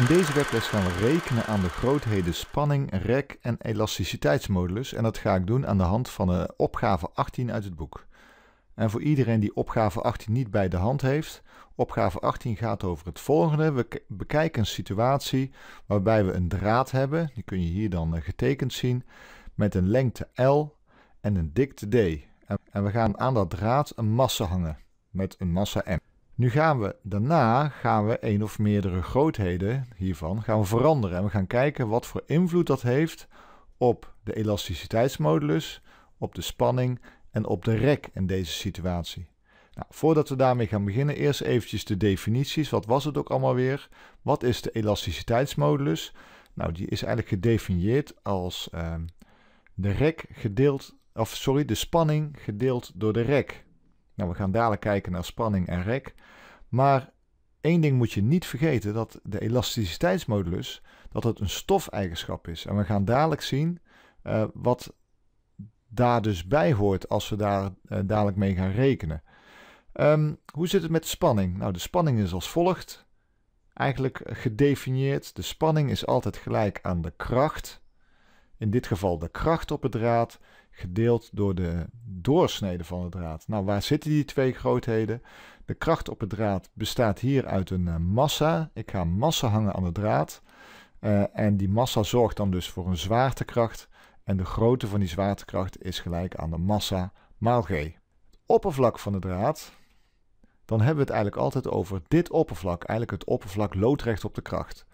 In deze webles gaan we rekenen aan de grootheden spanning, rek en elasticiteitsmodulus en dat ga ik doen aan de hand van eh, opgave 18 uit het boek. En voor iedereen die opgave 18 niet bij de hand heeft, opgave 18 gaat over het volgende. We bekijken een situatie waarbij we een draad hebben, die kun je hier dan eh, getekend zien, met een lengte L en een dikte D. En we gaan aan dat draad een massa hangen met een massa M. Nu gaan we daarna gaan we één of meerdere grootheden hiervan gaan veranderen. En we gaan kijken wat voor invloed dat heeft op de elasticiteitsmodulus, op de spanning en op de rek in deze situatie. Nou, voordat we daarmee gaan beginnen, eerst eventjes de definities. Wat was het ook allemaal weer? Wat is de elasticiteitsmodulus? Nou, die is eigenlijk gedefinieerd als ehm, de rek gedeeld, of sorry, de spanning gedeeld door de rek. Nou, we gaan dadelijk kijken naar spanning en rek. Maar één ding moet je niet vergeten, dat de elasticiteitsmodulus, dat het een stofeigenschap is. En we gaan dadelijk zien eh, wat daar dus bij hoort als we daar eh, dadelijk mee gaan rekenen. Ehm, hoe zit het met de spanning? Nou, de spanning is als volgt. Eigenlijk gedefinieerd, de spanning is altijd gelijk aan de kracht. In dit geval de kracht op het draad gedeeld door de doorsnede van de draad. Nou, waar zitten die twee grootheden? De kracht op het draad bestaat hier uit een eh, massa. Ik ga massa hangen aan de draad. Eh, en die massa zorgt dan dus voor een zwaartekracht. En de grootte van die zwaartekracht is gelijk aan de massa maal g. Het oppervlak van de draad, dan hebben we het eigenlijk altijd over dit oppervlak. Eigenlijk het oppervlak loodrecht op de kracht.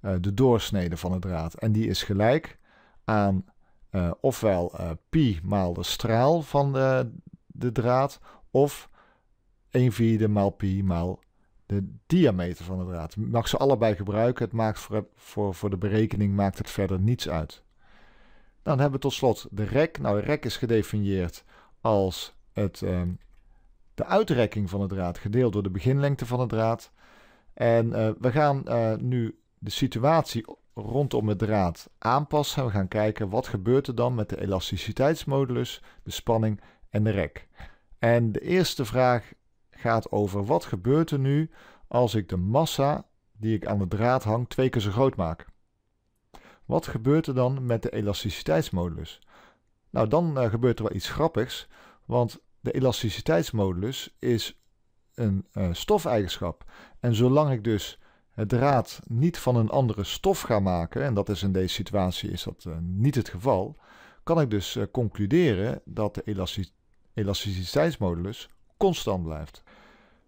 Eh, de doorsnede van de draad. En die is gelijk aan eh, ofwel uh, pi maal de straal van de, de draad, of 1 vierde maal pi maal de diameter van de draad. Je mag ze allebei gebruiken, het maakt voor, voor, voor de berekening maakt het verder niets uit. Dan hebben we tot slot de rek. Nou, rek is gedefinieerd als het, ehm, de uitrekking van de draad gedeeld door de beginlengte van de draad. En eh, we gaan nu de situatie rondom het draad aanpassen. We gaan kijken wat gebeurt er dan met de elasticiteitsmodulus, de spanning en de rek. En de eerste vraag gaat over wat gebeurt er nu als ik de massa die ik aan de draad hang twee keer zo groot maak. Wat gebeurt er dan met de elasticiteitsmodulus? Nou, dan eh, gebeurt er wel iets grappigs, want de elasticiteitsmodulus is een uh, stofeigenschap. En zolang ik dus het draad niet van een andere stof gaan maken, en dat is in deze situatie is dat eh, niet het geval, kan ik dus eh, concluderen dat de elasticiteitsmodulus constant blijft.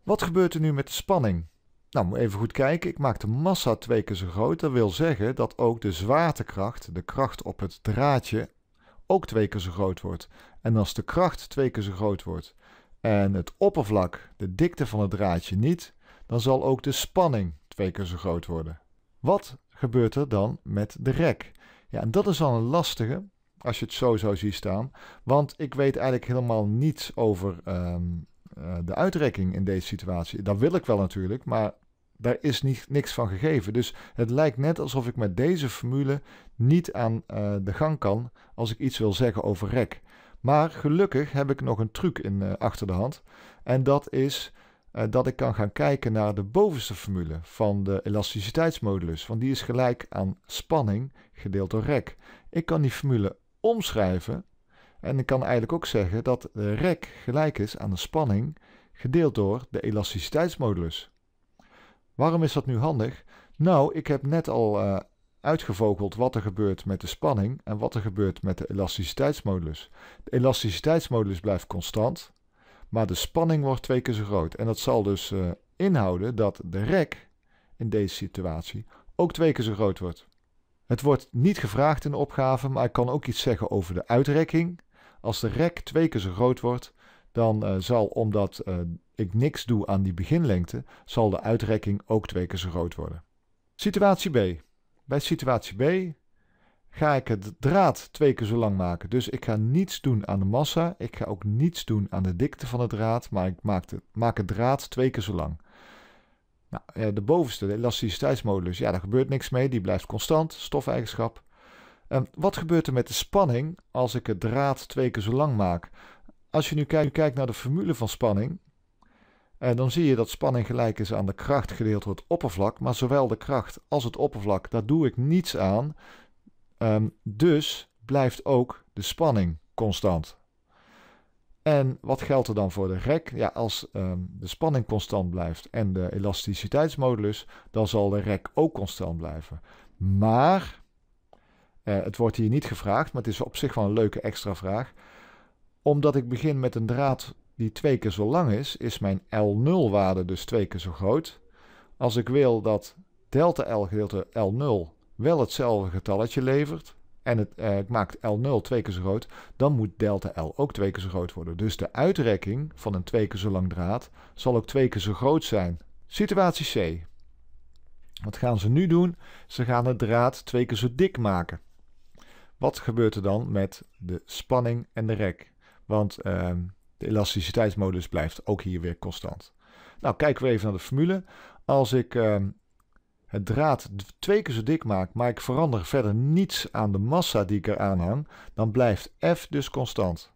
Wat gebeurt er nu met de spanning? Nou, even goed kijken. Ik maak de massa twee keer zo groot. Dat wil zeggen dat ook de zwaartekracht, de kracht op het draadje, ook twee keer zo groot wordt. En als de kracht twee keer zo groot wordt en het oppervlak, de dikte van het draadje niet, dan zal ook de spanning twee keer zo groot worden. Wat gebeurt er dan met de rek? Ja, en dat is al een lastige, als je het zo zou zien staan. Want ik weet eigenlijk helemaal niets over ehm, eh, de uitrekking in deze situatie. Dat wil ik wel natuurlijk, maar daar is niet, niks van gegeven. Dus het lijkt net alsof ik met deze formule niet aan eh, de gang kan als ik iets wil zeggen over rek. Maar gelukkig heb ik nog een truc in, eh, achter de hand. En dat is eh, dat ik kan gaan kijken naar de bovenste formule van de elasticiteitsmodulus. Want die is gelijk aan spanning gedeeld door rek. Ik kan die formule omschrijven. En ik kan eigenlijk ook zeggen dat de rek gelijk is aan de spanning gedeeld door de elasticiteitsmodulus. Waarom is dat nu handig? Nou, ik heb net al uh, uitgevogeld wat er gebeurt met de spanning en wat er gebeurt met de elasticiteitsmodulus. De elasticiteitsmodulus blijft constant. Maar de spanning wordt twee keer zo groot. En dat zal dus eh, inhouden dat de rek in deze situatie ook twee keer zo groot wordt. Het wordt niet gevraagd in de opgave, maar ik kan ook iets zeggen over de uitrekking. Als de rek twee keer zo groot wordt, dan eh, zal, omdat eh, ik niks doe aan die beginlengte, zal de uitrekking ook twee keer zo groot worden. Situatie B. Bij situatie B ga ik het draad twee keer zo lang maken. Dus ik ga niets doen aan de massa. Ik ga ook niets doen aan de dikte van het draad. Maar ik maak, de, maak het draad twee keer zo lang. Nou, eh, de bovenste, de elasticiteitsmodulus, ja, daar gebeurt niks mee. Die blijft constant, stofeigenschap. En ehm, wat gebeurt er met de spanning als ik het draad twee keer zo lang maak? Als je nu kijkt, naar de formule van spanning, eh, dan zie je dat spanning gelijk is aan de kracht gedeeld door het oppervlak. Maar zowel de kracht als het oppervlak, daar doe ik niets aan. Ehm, dus blijft ook de spanning constant. En wat geldt er dan voor de rek? Ja, als ehm, de spanning constant blijft en de elasticiteitsmodulus, dan zal de rek ook constant blijven. Maar, eh, het wordt hier niet gevraagd, maar het is op zich wel een leuke extra vraag. Omdat ik begin met een draad die twee keer zo lang is, is mijn L0-waarde dus twee keer zo groot. Als ik wil dat delta L gedeelte L0 wel hetzelfde getalletje levert en het, eh, maakt L0 twee keer zo groot, dan moet delta L ook twee keer zo groot worden. Dus de uitrekking van een twee keer zo lang draad zal ook twee keer zo groot zijn. Situatie C. Wat gaan ze nu doen? Ze gaan het draad twee keer zo dik maken. Wat gebeurt er dan met de spanning en de rek? Want ehm, de elasticiteitsmodus blijft ook hier weer constant. Nou, kijken we even naar de formule. Als ik ehm, het draad twee keer zo dik maak, maar ik verander verder niets aan de massa die ik eraan hang, dan blijft F dus constant.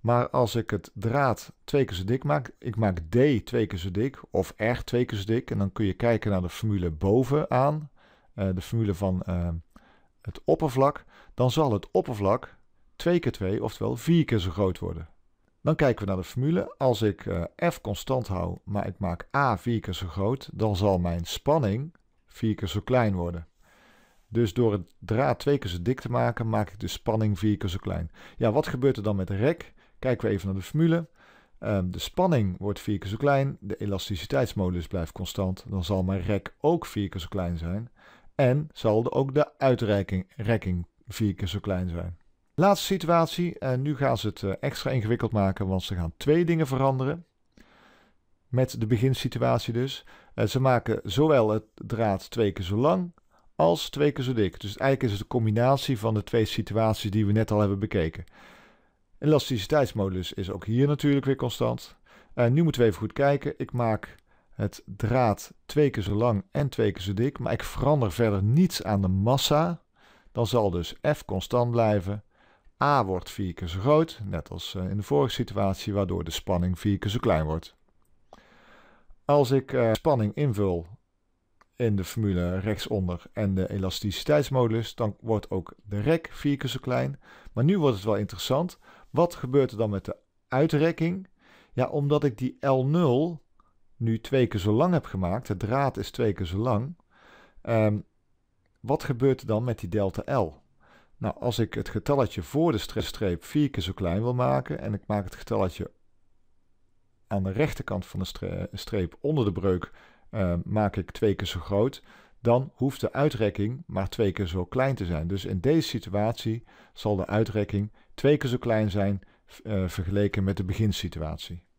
Maar als ik het draad twee keer zo dik maak, ik maak D twee keer zo dik of R twee keer zo dik. En dan kun je kijken naar de formule bovenaan, eh, de formule van eh, het oppervlak. Dan zal het oppervlak 2 keer 2, oftewel 4 keer zo groot worden. Dan kijken we naar de formule. Als ik eh, f constant hou, maar ik maak a 4 keer zo groot, dan zal mijn spanning vier keer zo klein worden. Dus door het draad twee keer zo dik te maken, maak ik de spanning vier keer zo klein. Ja, wat gebeurt er dan met de rek? Kijken we even naar de formule. Ehm, de spanning wordt vier keer zo klein, de elasticiteitsmodulus blijft constant. Dan zal mijn rek ook vier keer zo klein zijn. En zal ook de uitrekking rekking vier keer zo klein zijn. Laatste situatie, en nu gaan ze het eh, extra ingewikkeld maken, want ze gaan twee dingen veranderen. Met de beginsituatie dus. Eh, ze maken zowel het draad twee keer zo lang als twee keer zo dik. Dus eigenlijk is het een combinatie van de twee situaties die we net al hebben bekeken. Elasticiteitsmodulus is ook hier natuurlijk weer constant. Uh, nu moeten we even goed kijken. Ik maak het draad twee keer zo lang en twee keer zo dik, maar ik verander verder niets aan de massa. Dan zal dus F constant blijven. A wordt vier keer zo groot, net als eh, in de vorige situatie, waardoor de spanning vier keer zo klein wordt. Als ik eh, spanning invul in de formule rechtsonder en de elasticiteitsmodulus, dan wordt ook de rek vier keer zo klein. Maar nu wordt het wel interessant. Wat gebeurt er dan met de uitrekking? Ja, omdat ik die L0 nu twee keer zo lang heb gemaakt, de draad is twee keer zo lang, ehm, wat gebeurt er dan met die delta L? Nou, als ik het getalletje voor de stressstreep vier keer zo klein wil maken en ik maak het getalletje aan de rechterkant van de streep onder de breuk eh, maak ik twee keer zo groot, dan hoeft de uitrekking maar twee keer zo klein te zijn. Dus in deze situatie zal de uitrekking twee keer zo klein zijn eh, vergeleken met de beginsituatie.